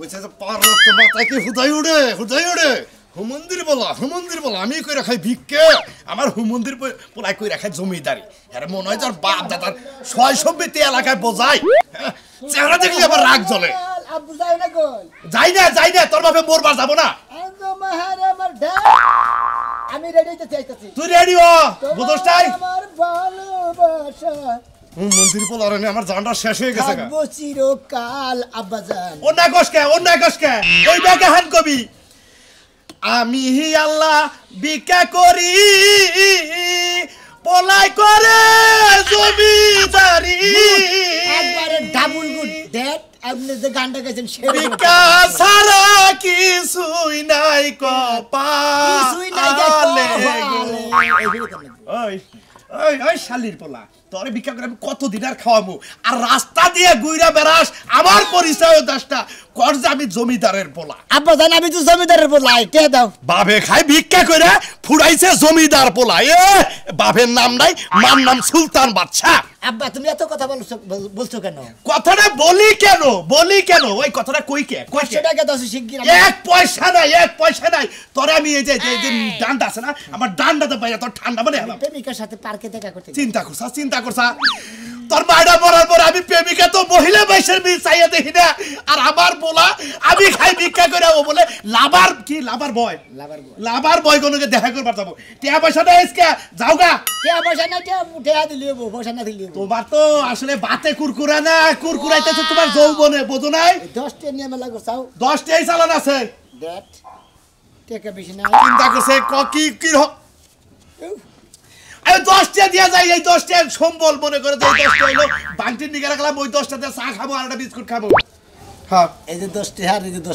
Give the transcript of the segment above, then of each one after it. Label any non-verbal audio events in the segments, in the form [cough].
বলছে যে পার রক্ত মাথায় কি হুদাই উড়ে হুদাই উড়ে হুমন্দির বলা হুমন্দির বলা আমি কই রাখাই ভিক্ষে আমার হুমন্দির পোলাই কই রাখাই জমিদারি আরে মনে হয় তার বাপ দাদার ছয় সম্পত্তি এলাকায় বোঝায় হ্যাঁ? চেহারা দেখলে আবার রাগ জ্বলে যাই না যাই না তোর বাপে মোর যাবো না আমি রেডি হইতে চাইতেছি তুই রেডি হ বুঝোস তাই আমার ভালোবাসা মন্দির পোল আমার জানটা শেষ হয়ে গেছে কবি আমি আল্লাহ বিকা করি পলাই করে জমি জারি একবারে ডাবল গুড দ্যাট আপনি যে গানটা গাইছেন সেটা বিকা সারা কিছুই নাই কপা কিছুই নাই কপালে ওই ওই শালির পোলা তরে ভিক্ষা করে আমি কত দিন আর খাওয়াবো আর রাস্তা দিয়ে গুইরা বেড়াস আমার পরিচয় দাসটা কর্জ আমি জমিদারের পোলা আব্বা জান আমি তো জমিদারের পোলা কে দাও বাবে খাই ভিক্ষা করে ফুড়াইছে জমিদার পোলা এ বাবের নাম নাই মার নাম সুলতান বাদশা আব্বা তুমি এত কথা বলছো বলছো কেন কথাটা বলি কেন বলি কেন ওই কথাটা কই কে কই কয়শো টাকা দশ শিগগির এক পয়সা নাই এক পয়সা নাই তরে আমি এই যে যে ডান্ডা আছে না আমার ডান্ডাতে পাইয়া তো ঠান্ডা মানে প্রেমিকার সাথে পার্কে দেখা করতে চিন্তা করছ চিন্তা বিয়া করছা তোর মায়েরা মরার পর আমি প্রেমিকা তো মহিলা বাইশের মেয়ে চাইয়া দেখি না আর আমার বোলা আমি খাই ভিক্ষা করে ও বলে লাভার কি লাভার বয় লাভার বয় লাভার বয় কোনোকে দেখা করবার যাবো টিয়া পয়সা না এসকে যাও গা টিয়া পয়সা না টিয়া মুঠেয়া দিলি বউ পয়সা না দিলি তোমার তো আসলে বাতে কুরকুরা না কুরকুরাইতে তো তোমার বনে বোঝো নাই দশটা নিয়ে মেলা করছাও দশটাই চালান আছে দেখ টেকা বেশি না চিন্তা করছে কি কি হোক দশটা দিয়ে যাই এই দশটা সম্বল মনে করে যে দশটা হলো বাংটির নিকে রাখলাম ওই দশটাতে চা খাবো আর একটা বিস্কুট খাবো হ্যাঁ, হ্যাঁ তিনশো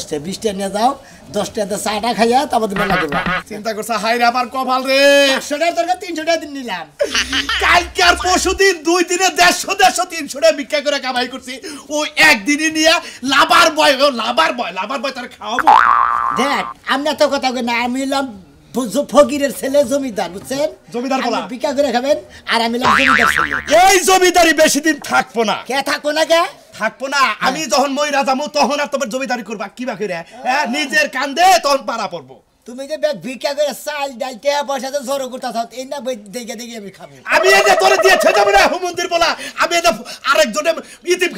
টাকা দিন নিলাম দুই দিনে দেড়শো দেড়শো তিনশো টাকা ভিক্ষা করে কামাই করছি ওই একদিনই নিয়ে লাভার বয় ও বয় লাভার বয় তার খাওয়াবো দেখ আমরা তো কথা না আমি এলাম ফকিরের ছেলে জমিদার বুঝছেন জমিদার বলা বিকা করে খাবেন আর আমি জমিদার ছেলে এই জমিদারি বেশি দিন থাকবো না কে থাকবো না কে থাকবো না আমি হ্যাঁ। যখন মই রাজামু তখন আর তোমার জমিদারি করবা কিবা করে হ্যাঁ নিজের কান্দে তখন পাড়া পড়বো তুমি যে ব্যাগ ভিক্ষা করে চাল ডাল টেয়া পয়সা তো জড়ো করতে থাকো এই না দেখে দেখে আমি খাবো আমি এই যে তোরে দিয়ে ছেড়ে যাবো না মন্দির বলা আমি এই যে আরেকজনে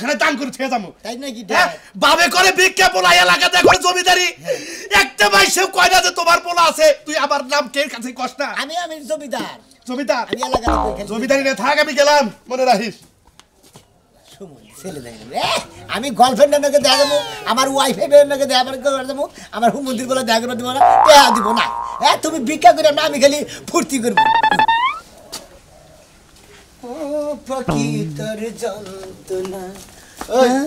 খানে দান করে ছেড়ে যাবো তাই নাকি হ্যাঁ, বাবে করে ভিক্ষা বলা এলাকাতে এখন জমিদারি হ্যাঁ। একটা ভাই সে কয় না যে তোমার বলা আছে তুই আমার নাম কে কাছে কষ্ট আমি আমি জমিদার জমিদার আমি এলাকাতে জমিদারি থাক আমি গেলাম মনে রাখিস ছেলে দেখে নেবে আমি গার্লফ্রেন্ডের নাকি দেখা দেবো আমার ওয়াইফের নাকি দেখা দেবো আমার হুম মন্দির বলে দেখা দেবো না দেখা দেবো না হ্যাঁ তুমি ভিক্ষা করে না আমি খালি ফুর্তি করবো ও প্রকৃতর যন্ত্রণা হ্যাঁ?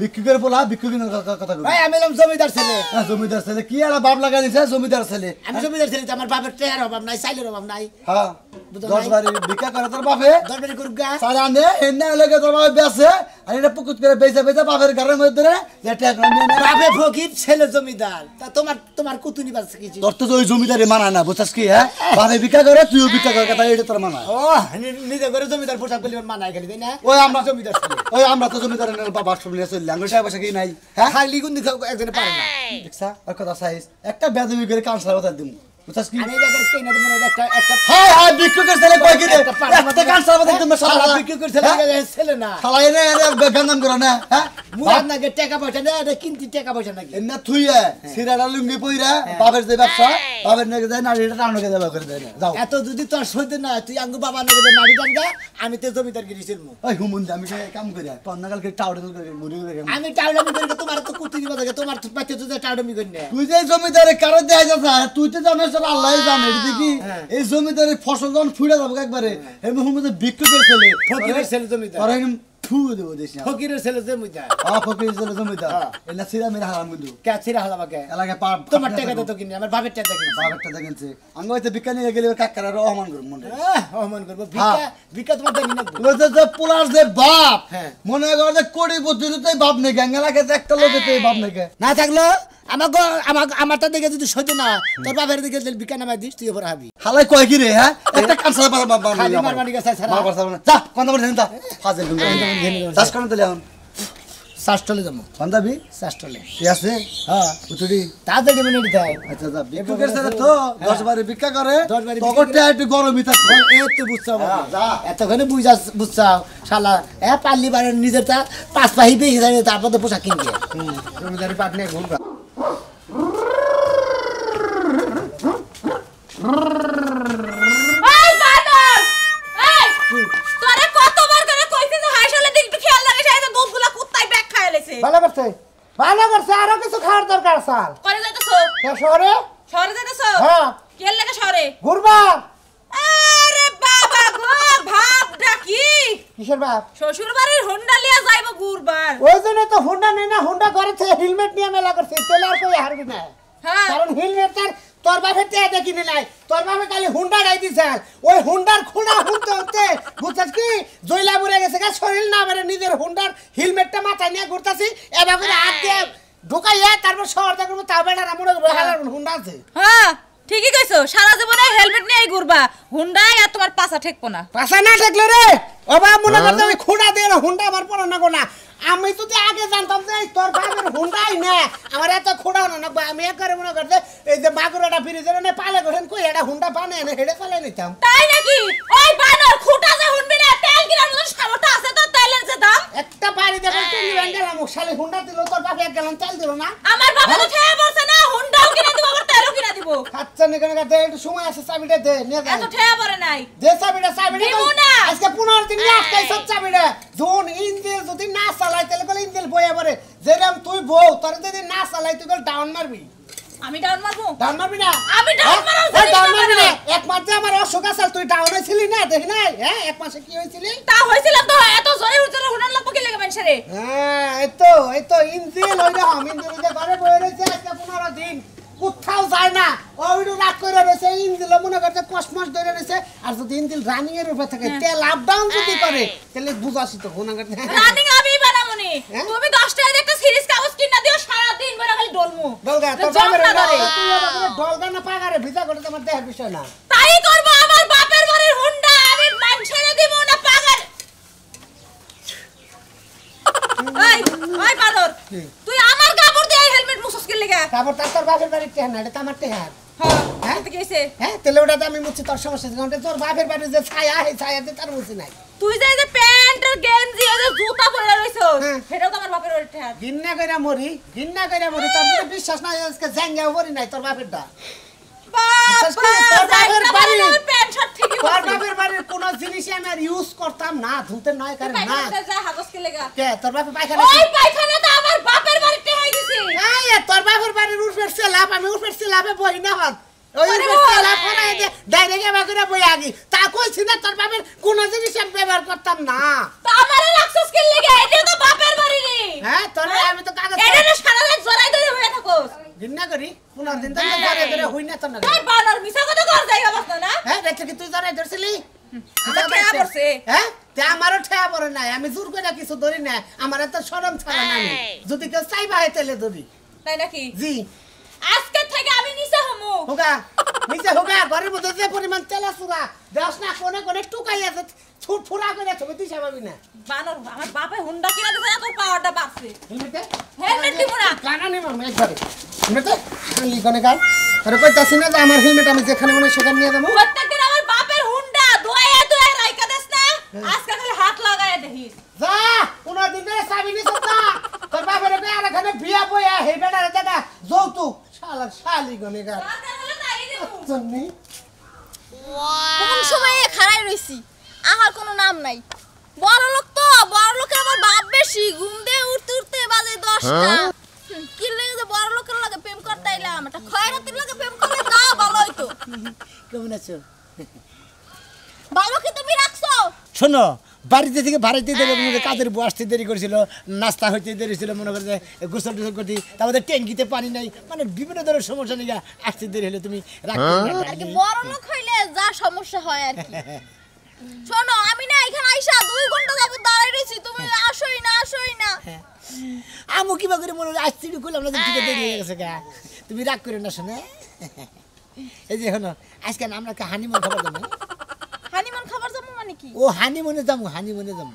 বিক্রিকের বলা বিক্রিকের কথা ভাই আমি হলাম জমিদার ছেলে হ্যাঁ, জমিদার ছেলে কি আর বাপ লাগা দিছে জমিদার ছেলে আমি জমিদার ছেলে আমার বাপের টেহার অভাব নাই সাইলের অভাব নাই হ্যাঁ দশ বাড়ি ভিক্ষা করে তোর বাপে দশ বাড়ি করুক গা সারা নে এনে লেগে তোর বাপে বেসে আর এটা পুকুত করে বেসে বেসে বাপের ঘরের মধ্যে রে এটা বাপে ফকির ছেলে জমিদার তা তোমার তোমার কুতুনি বাসে কিছু তোর তো ওই জমিদারে মানা না বুঝছস কি হ্যাঁ বাপে করে তুইও করে এটা তোর মানা ও নিজে করে জমিদার পোশাক করলি মানা না ওই আমরা জমিদার ওই আমরা তো জমিদারের ল্যাঙ্গুয়েজ হ্যাঁ? একটা বেদমি করে কাউন্সিলার কথা দিমু আমি তো হ্যাঁ, হ্যাঁ। হ্যাঁ। এত যদি তোর সইতে না তুই আঙ্গু বাবা নাকি নারী আমি তো জমিদার ওই হুমুন আমি কাম করি আমি তোমার তো কুতি তোমার তো তুই জমিদারে কারো দেয় তুই তো জানাস সব আল্লাহ জানে দেখি হ্যাঁ। এই জমিদারের ফসল যখন ফুটে যাবো একবারে এবং বিক্ষোভের ছেলে ছেলে জমিদার থু দেব ফকিরের ছেলে জমিদার আ ফকিরের ছেলে জমিদার এলা সিরা মেরা হারাম গুদু কে সিরা হালাবা কে এলাকে পাপ তোমার টাকা তো কিনি আমার বাপের টাকা কিনি বাপের টাকা কিনছে আঙ্গ হইতে ভিক্ষা গেলে কাকার আর অহমান করব মনে অহমান করব ভিক্ষা ভিক্ষা তোমার টাকা নিয়ে গেলো যে পোলার যে বাপ মনে কর যে কোটি বুদ্ধিতেই বাপ নেই গ্যাং এলাকে একটা লোকেতেই বাপ নেই না থাকলো দিকে যদি না তোর বাপের দিকে রে হ্যাঁ চাষ করেন তাহলে এখন চাষ যাবো বান্ধবী চাষ টলে কি আছে হ্যাঁ উচুড়ি তাড়াতাড়ি মানে দিতে হয় আচ্ছা যা আচ্ছা, বিক্রি করে সেটা তো 10 হ্যাঁ। বারে বিক্রি করে 10 বারে পকেটে একটু গরমই থাকে হ্যাঁ, হ্যাঁ, বুঝা বুঝছাও শালা এ পাল্লি বারে নিজের তা পাঁচ পাহি বেশি যায় তারপর তো পোশাক কিনবে জমিদারি করছে ভালো করছে ভালো করছে আরো কিছু খাওয়ার দরকার সাল করে যাইতেছো শহরে শহরে যাইতেছো হ্যাঁ কে লাগে শহরে ঘুরবা আরে বাবা গো ভাব ডাকি কিসের বাপ শ্বশুর বাড়ির হোন্ডা লিয়া যাইবো ঘুরবার ওই জন্য তো হোন্ডা নেই না হোন্ডা করেছে হেলমেট নিয়ে মেলা করছে তেল আর কই হারবি না হ্যাঁ কারণ হেলমেট তার তোর বাপের টেয়া কিনে নাই তোর বাপে কালি হুন্ডা ডাই দিছে ওই হুন্ডার খুঁড়া হুঁতে হতে বুঝছিস কি জয়লা মরে গেছে গা শরীর না বেড়ে নিজের হুন্ডার হেলমেটটা মাথায় নিয়ে ঘুরতাছি এ হাত দিয়ে ঢুকাইয়া তারপর শহর দেখবো তা বেড়ার আমার হুন্ডা আছে হ্যাঁ ঠিকই কইছো সারা জীবনে হেলমেট নিয়েই ঘুরবা হুন্ডাই আর তোমার পাছা ঠেকবো না পাছা না ঠেকলে রে অবা মনে হ্যাঁ। করতে আমি খুঁড়া দিয়ে হুন্ডা আমার পড়ানো না আমি যদি আগে জানতাম যে তোর বাপের হুন্ডাই না আমার এত খোঁড়াও না না আমি এক করে মনে করতে এই যে মাগুরাটা ফিরে যাবে পালে গেছেন কই এটা হুন্ডা পানে এনে হেডে পালে নিতাম তাই নাকি ওই বানর খুঁটা যে হুন্ডি না তেল গিরার মতো সামর্থ্য আছে তো তেলের যে দাম একটা বাড়ি দেখো তুমি ব্যাঙ্গেলাম শালি হুন্ডা দিল তোর বাপে এক গেলাম তেল দিল না আমার বাবা তো খেয়ে বসে না হুন্ডাও কি আমি হ্যাঁ? হ্যাঁ, এক মাস যে আমার অসুখ আছে তুই ডাউন হইছিলি না দেখ নাই হ্যাঁ এক মাসে কি হইছিলি তা হইছিল তো এত জোরে উঠছিল হুনার লাগবো কি হ্যাঁ এই তো ইঞ্জিল হই না আমি দিন কোথাও যায় না ওইটু রাগ করে রয়েছে ইঞ্জিল মনে করছে কসমস ধরে রয়েছে আর যদি ইঞ্জিল রানিং এর উপরে থাকে হ্যাঁ। তেল আপ ডাউন যদি হ্যাঁ। করে তাহলে বুঝাসি তো মনে করছে রানিং আমি হ্যাঁ? তুমি 10 টাকা একটা সিরিজ কাগজ কিনা দিও সারা দিন খালি ডলমু ডলগা তো না ডলগা না পাগারে ভিজা করে তোমার দেহের বিষয় না তাই করব আমার বাপের বাড়ির হুন্ডা আমি মানুষের দিব না পাগার এই তুই তারপর তার বাপের বাড়ির এটা আমার হ্যাঁ হ্যাঁ, হ্যাঁ ওটা আমি মুছি তোর সমস্যা তোর বাপের বাড়ির যে ছায়া হে তার মুছি নাই তুই যে যে প্যান্ট আর গেঞ্জি আর জুতা পরে রইছস হ্যাঁ। সেটাও তো আমার বাপের বাড়ির কইরা মরি কইরা মরি তোর তো বিশ্বাস নাই আজকে উপরে নাই তোর আচ্ছা, বাপের দা আমি ইউজ করতাম না ধুতে নয় কারণ না তোর বাপে পায়খানা করছি তোর বাপের বাড়ির উঠবে না হন ডাইরেক্ট এবার করে বই হ্যাঁ, হ্যাঁ আমি তো কাগজ এটা ধরে করি পুনর দিন তো হ্যাঁ। হ্যাঁ, তুই জড়াই ধরছিলি আমাকে হ্যাঁ আমারও ঠেয়া পড়ে নাই আমি জোর করে কিছু ধরি না আমার এত ছাড়া যদি কেউ ধরি তাই নাকি জি আজকে থেকে আমি নিচে হমু হোগা নিচে হোগা ঘরের মধ্যে যে পরিমাণ দেশ না কোনে কোনে টুকাই আছে ছুট ফুরা করে ছবি তুই সামাবি না বানর আমার বাপে হুন্ডা কিনা এত পাওয়ারটা হেলমেটে হেলমেট দিব না কানা মামা একবারে হেলমেটে লিখনে আরে যে আমার হেলমেট আমি যেখানে মনে সেখানে নিয়ে যাবো প্রত্যেকদিন আমার বাপে আজকে তুই হাত লাগায় দেখিস যা কোন দিন সাবি নি সত্তা তোর বাপের কে এখানে বিয়া বইয়া হে বেড়ারে দাদা যৌতুক শালার শালি গনে গা আচ্ছা, কোন সময় খাড়াই রইছি আমার কোনো নাম নাই বড় লোক তো বড় লোকের আমার বাপ বেশি ঘুম দিয়ে উঠতে উঠতে বাজে দশটা হ্যাঁ? কি লেগে যে বড় লোকের লাগে প্রেম করতে আইলাম এটা খয়রাতির লাগে প্রেম করতে না ভালো হইতো [laughs] কেমন আছো ভালো কি তুমি রাখ শোনো বাড়িতে থেকে বাড়িতে দেরি মনে কাজের বউ আসতে দেরি করেছিল নাস্তা হইতে দেরি ছিল মনে করে গোসল টোসল করতে তারপরে ট্যাঙ্কিতে পানি নাই মানে বিভিন্ন ধরনের সমস্যা নিয়ে আসতে দেরি হলে তুমি হইলে যা সমস্যা হয় আর শোনো আমি না এখানে আইসা দুই ঘন্টা যাবত তুমি আসোই না আসোই না হ্যাঁ। আমু কিবা করে মনে আসছি কইলাম না দেরি হয়ে গেছে গা তুমি রাগ করে না শোনে এই যে হলো আজকে আমরা কাহানি খাবার দেবো ও হানিমুনে যাবো হানিমুনে যাবো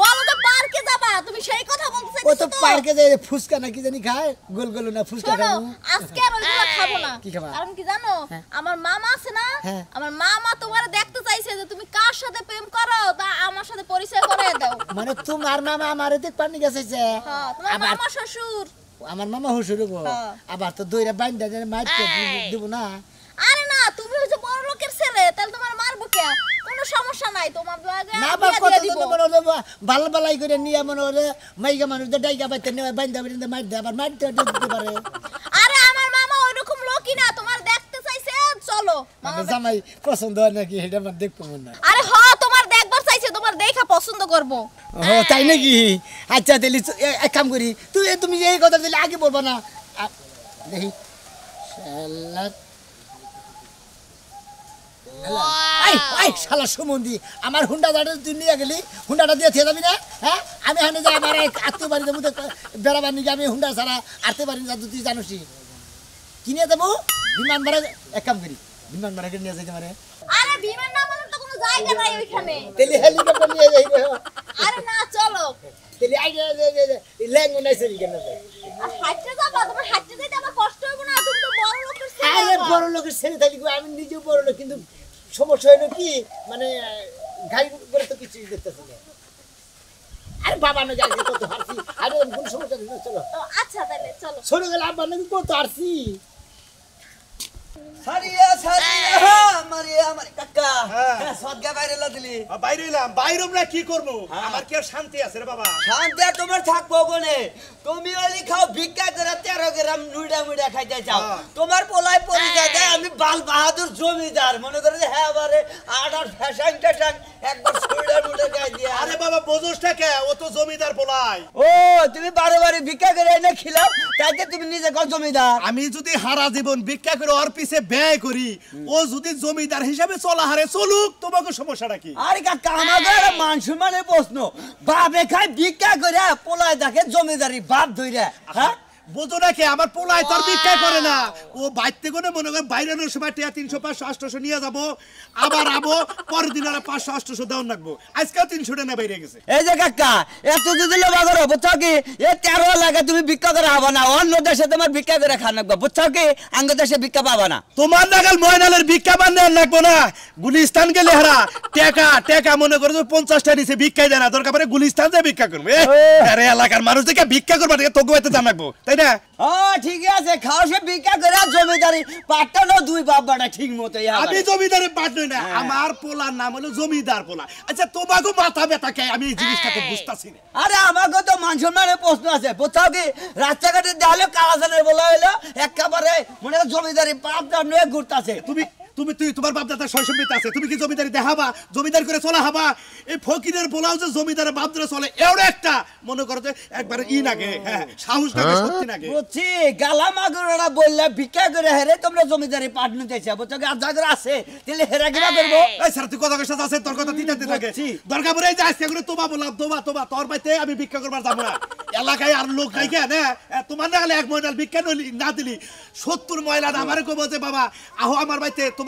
বলো তো পার্কে যাবা তুমি সেই কথা বলতেছো ও তো পার্কে যাই ফুসকা না কি জানি খায় গোল গোল না ফুসকা খাবো আজকে হ্যাঁ, খাবো না কি খাবা কারণ কি জানো হ্যাঁ। আমার মামা আছে না হ্যাঁ। আমার মামা তোমার দেখতে চাইছে যে তুমি কার সাথে প্রেম করো তা আমার সাথে পরিচয় করে দাও [laughs] মানে তোমার মামা আমারে দেখ পানি গেছে হ্যাঁ তোমার মামা শ্বশুর আমার মামা শ্বশুর গো আবার তো দইরা বাইন্দা মাইট দিব না আরে না তুমি তোমার দেখবার চাইছে তোমার দেখা পছন্দ করব তাই নাকি আচ্ছা এক কাম করি তুই তুমি এই কথা দিলে আগে বলবো না দেখি আই আই শালা সুমন্দি আমার হুন্ডা দাঁড়া তুই নিয়ে গেলি হুন্ডাটা যাবি না হ্যাঁ আমি যা আমার আত্মীয় বাড়িতে মধ্যে বেড়াবার আমি হুন্ডা ছাড়া আটতে পারি না তুই জানোস কিনে দেবো বিমান ভাড়া না বলতে কোনো নাই ওইখানে তেলি হেলিকপ্টার নিয়ে যাই বড় লোকের ছেলে থাকি আমি নিজেও বড় লোক কিন্তু সমস্যা হলো কি মানে গাড়ি করে তো কিছু দেখতেছে না বাবা না যাই কত হারছি আরে কোন সমস্যা চলো আচ্ছা তাহলে চলো চলো গেলে আব্বা নাকি কত হারছি সারিয়া সারিয়া মারিয়া আমার কাকা হ্যাঁ। হ্যাঁ, হ্যাঁ। তোমার ভিক্ষা তোমার পোলায় পরিচয় আমি বাল বাহাদুর জমিদার মনে করি হ্যাঁ আরে বাবা বোঝোসটা কে ও তো জমিদার পোলায় ও তুমি বারো বারে ভিক্ষা করে এনে খিলাম তাকে তুমি নিজে কও জমিদার আমি যদি হারা জীবন ভিক্ষা করে ওর পিছে ব্যয় করি ও যদি জমিদার হিসাবে চলা আহারে চলুক তোমাকে সমস্যাটা কি আরে কাকা আমাদের মান মানে প্রশ্ন বাপে খায় ভিক্ষা করে পোলায় দেখে জমিদারি বাপ ধরে হ্যাঁ বোঝো নাকি আমার পোলায় ভিক্ষা করে না ও মনে করেন সময় টিয়া তিনশো পাঁচশো নিয়ে যাবো আবার আবো পরের দিন আর পাঁচশো দাম রাখবো আজকেও তিনশো বাইরে গেছে এই যে কাকা এত বুঝছো কি এ তেরো লাগে তুমি ভিক্ষা করে না অন্য দেশে তোমার ভিক্ষা করে খান রাখবো বুঝছো কি আঙ্গ দেশে ভিক্ষা পাবা না তোমার নাগাল ময়নালের ভিক্ষা না গুলিস্তান গেলে হারা টেকা টেকা মনে করো পঞ্চাশটা নিচে ভিক্ষাই দেয় না দরকার পরে গুলিস্তান যে ভিক্ষা করবে এলাকার মানুষ দেখে ভিক্ষা করবো তোকে জানাবো তাই হ্যাঁ, না হ্যাঁ। আমার পোলার নাম হলো জমিদার পোলা আচ্ছা তোমাকে মাথা ব্যথা আমি এই হ্যাঁ। আরে আমাকে তো মান প্রশ্ন আছে কোথাও কি রাস্তাঘাটে দেখালো কালাচানের বলা হইলো একেবারে মনে জমিদারি পাপ নাম নিয়ে ঘুরতাছে তুমি তুমি তুই তোমার বাপদাদার শৈশবিত আছে তুমি কি জমিদারি দেখাবা জমিদার করে চলা হাবা এই ফকিরের বলাও যে জমিদারের বাপদারা চলে এওড়ে একটা মনে করো যে একবার ই না গে হ্যাঁ, সাহস নাগে হ্যাঁ? শক্তি গে বুঝছি গালা মাগুরা বললে ভিক্ষা করে হেরে তোমরা জমিদারি পাট নিতে চাইছো বুঝছো আর জাগরা আছে তাহলে হেরা গিরা করবো এই স্যার তুই কথা কথা আছে তোর কথা তিনটা দিন আগে দরকার পড়ে যে আজকে করে তোমা বলা তোমা তোমা তোর বাইতে আমি ভিক্ষা করবার যাবো না এলাকায় আর লোক নাই কেন হ্যাঁ? তোমার না হলে এক মহিলা ভিক্ষা না দিলি সত্তর মহিলা আমার কবো যে বাবা আহো আমার বাইতে তোমার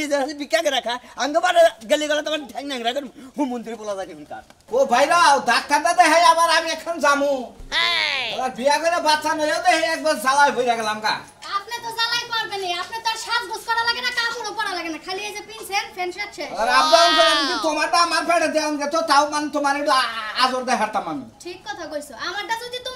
নিজের হাতে বিকাকে রাখা আঙ্গবার গেলে গেলে তোমার ঠ্যাং ন্যাং রাখেন হুম মন্ত্রী বলা থাকে উনকার ও ভাইরা ডাক্তার দাদা হ্যাঁ আবার আমি এখন জামু বিয়া করে বাচ্চা নয় তো হে একবার জ্বালায় ভরে গেলাম গা আপনি তো জ্বালাই পারবেন আপনি তো সাজ গোছ করা লাগে না কাপড়ও পরা লাগে না খালি এই যে পিনছেন ফ্যান সাজছে আর আপদান করেন কিন্তু তোমারটা আমার ফেটে দেন তো তাও মান তোমার একটু আজর দেখাতাম আমি ঠিক কথা কইছো আমারটা যদি তুমি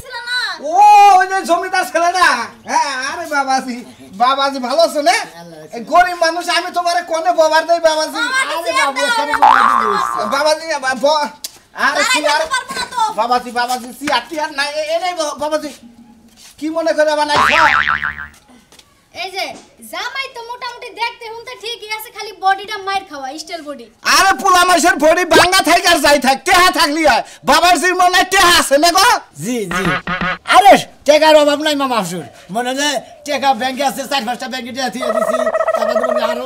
গরিব মানুষ আমি তোমার কোনে বাবার দেই বাবাজি বাবাজি বাবাজি বাবাজি চিয়ার টিয়ার নাই এ নাই বাবাজি কি মনে করে বানাইছো এই যে জামাই তো মোটামুটি দেখতে হুনতে ঠিকই আছে খালি বডিটা মাইর খাওয়া স্টাইল বডি আরে পোলা মাছের বডি ভাঙা থাইকার আর যাই থাক টেহা থাকলি হয় বাবার জির মনে টেহা আছে নে গো জি জি আরে টেকার অভাব নাই মামা হুজুর মনে হয় টেকা ব্যাংকে আছে চার পাঁচটা ব্যাংকে দিয়ে দিছি তারপর তুমি আরো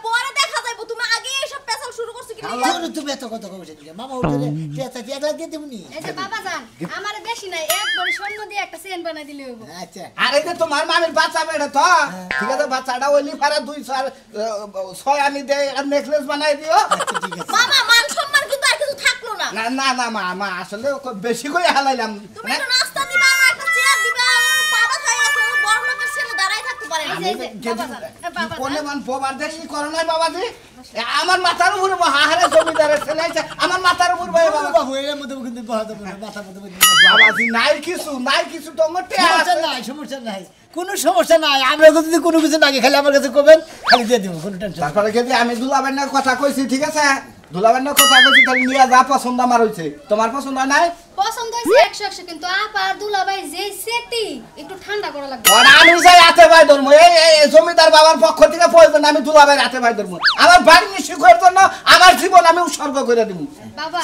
তুমি এত কথা মামা এত দিয়ে বাবা জান আমার বেশি নাই এক বড় স্বর্ণ দিয়ে একটা চেন বানাই দিলে হইব আচ্ছা তোমার মামির বাচ্চা তো হ্যাঁ। ঠিক আছে বাচ্চাটা দুই চার ছয় আনি দে আর নেকলেস বানাই দিও আচ্ছা, ঠিক আছে মামা মান সম্মান কিন্তু আর কিছু থাকলো না না না না মা আসলে বেশি করে হালাইলাম তুমি তো হ্যাঁ? নাস্তা দিবা একটা চেয়ার দিবা বাবা খাই আছে বড় লোকের থাকতে পারে না বাবা বাবা কোনে মান দেখি করোনা আমার মাথার উপরে হাহারে জমিদারের ছেলে আছে আমার মাথার উপর ভাই বাবা হইলে মধ্যে কিন্তু বাহাদুর মাথার মধ্যে বাবা জি নাই কিছু নাই কিছু তো আমার আছে না সমস্যা নাই কোনো সমস্যা নাই আমরা যদি কোনো কিছু লাগে খালি আমার কাছে কবেন খালি দিয়ে দিব কোনো টেনশন তারপরে যদি আমি দুলাবেন না কথা কইছি ঠিক আছে দুলাবেন না কথা বলছি তাহলে নিয়ে যা পছন্দ আমার হইছে তোমার পছন্দ নাই পছন্দ হইছে 100 100 কিন্তু আপার দুলাভাই যে সেটি একটু ঠান্ডা করা লাগবে আর আমি যাই আতে ভাই ধর্ম এই এই জমিদার বাবার পক্ষ থেকে প্রয়োজন আমি দুলাভাই রাতে ভাই ধর্ম আমার বাড়ি নিশ্চয় করার জন্য আমার জীবন আমি উৎসর্গ করে দেব বাবা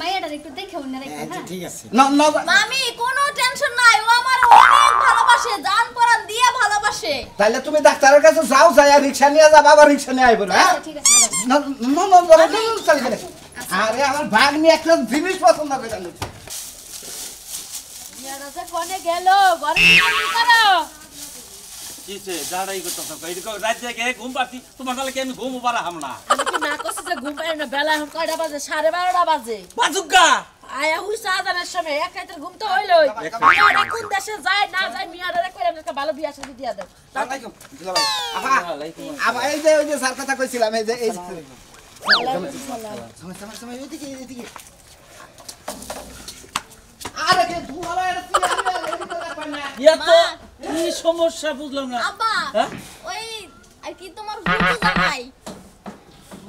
মায়ের একটু দেখে উনি রাখো হ্যাঁ, হ্যাঁ? আচ্ছা, ঠিক আছে না না মামি কোনো টেনশন নাই ও আমার অনেক ভালোবাসে জান পরাণ দিয়ে ভালোবাসে তাহলে তুমি ডাক্তারের কাছে যাও যাই আর রিক্সা নিয়ে যাবা আবার রিক্সা নিয়ে আইবো হ্যাঁ ঠিক আছে না না না চলে আরে আমার ভাগ একটা জিনিস পছন্দ করে না ইয়ারাসে কোনে গেল ঘরে কি করো ঘুম পাচ্ছি তোমার তাহলে কি আমি ঘুম পারা হামনা আমি কি না করছি যে ঘুম পাই না বেলা কয়টা বাজে সাড়ে 12:30টা বাজে বাজুকা আয়া হুসা আদানের সময় এক রাতের ঘুম তো হইলই মিয়ারা কোন দেশে যায় না যায় মিয়ারা কইলাম একটা ভালো বিয়া শাদি দিয়া দাও আসসালামু আলাইকুম আবা এই যে ওই যে স্যার কথা কইছিলাম এই যে এই সময় সময় সময় এদিকে এদিকে আরে কে ধুলা এর ইয়া তো কি সমস্যা বুঝলাম না আব্বা হ্যাঁ? ওই আর কি তোমার ঘুম তো যায়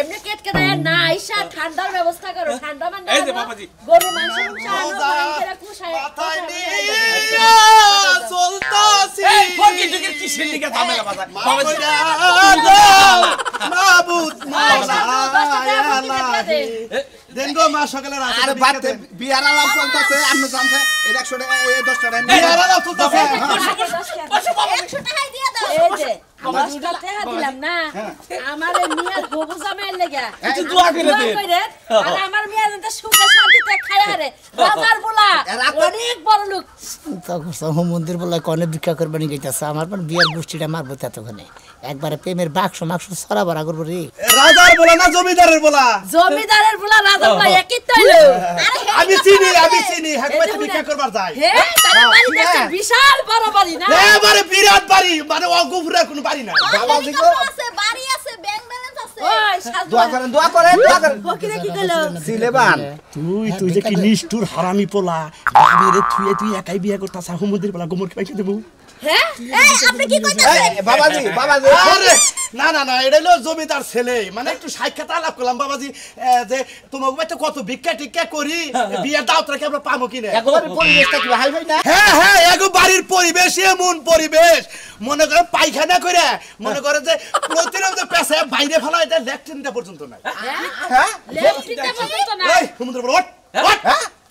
এমনি কেট কেটে না আইসা ঠান্ডার ব্যবস্থা করো ঠান্ডা মান এই যে বাবাজি গরু মাংস মাংস টাকা এই টাকা কষ্ট টেহা দিলাম না হ্যাঁ। আমার মিয়ার হবু জামাইয়ের লেগে দোয়া করে দে আর আমার মিয়া শান্তিতে খায় রে বাবা [laughs] অনেক বড় লোক মন্দির বলে কনে ভিক্ষা করবে নি গেছে আমার পর বিয়ের গোষ্ঠীটা মারবো ততক্ষণে একবারে প্রেমের বাক্স মাক্স সরা বড়া করবো রে রাজার বলা না জমিদারের বলা জমিদারের বলা বলা একই হ্যাঁ। আমি চিনি আমি চিনি করবার যাই তার বাড়ি বিশাল বড় বাড়ি না হ্যাঁ, বিরাট বাড়ি মানে কোনো বাড়ি না বাবা আছে বাড়ি আছে ব্যাংক তুই তুই যে কি নিষ্ঠুর হারামি পোলা তুই একাই বিয়া করতাছ হুমুদের পোলা গোমর খাইতে দেবো হ্যাঁ? জমিদার ছেলে মানে সাক্ষাৎ হ্যাঁ।, হ্যাঁ হ্যাঁ বাড়ির পরিবেশ এমন পরিবেশ মনে করে পায়খানা করে মনে হ্যাঁ। করে যে প্রতিরোধ পেছে বাইরে ফেলা এটা পর্যন্ত নাই হ্যাঁ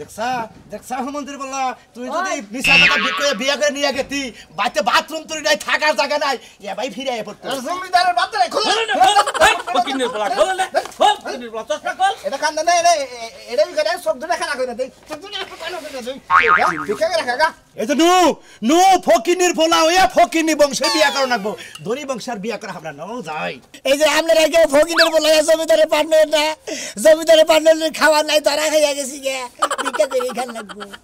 দেখছা দেখছা মন্দির বললা তুই যদি মিশা কথা বিয়ে করে বিয়ে করে নিয়ে গেতি বাইতে বাথরুম তুই নাই থাকার জায়গা নাই এ ভাই ফিরে আয় পড়তো জমিদারের বাদ নাই খোল না ফকিনের বলা খোল না ফকিনের বলা চশমা খোল এটা কান্দা না এটা এটা সব ধরে খানা কইরা দেই সব ধরে খানা কইরা দেই ঢুকে রাখা গা এই যে নু নু ফকিনির ফোলা হইয়া ফকিনি বংশে বিয়া করো নাকবো ধনী বংশের বিয়া করা আমরা নাও যাই এই যে আপনার আগে ফকিনের ফোলা জমিদারের পান্ডের না জমিদারের পান্ডের খাওয়া নাই তারা খাইয়া গেছি গে ভিক্ষা করে খান লাগবো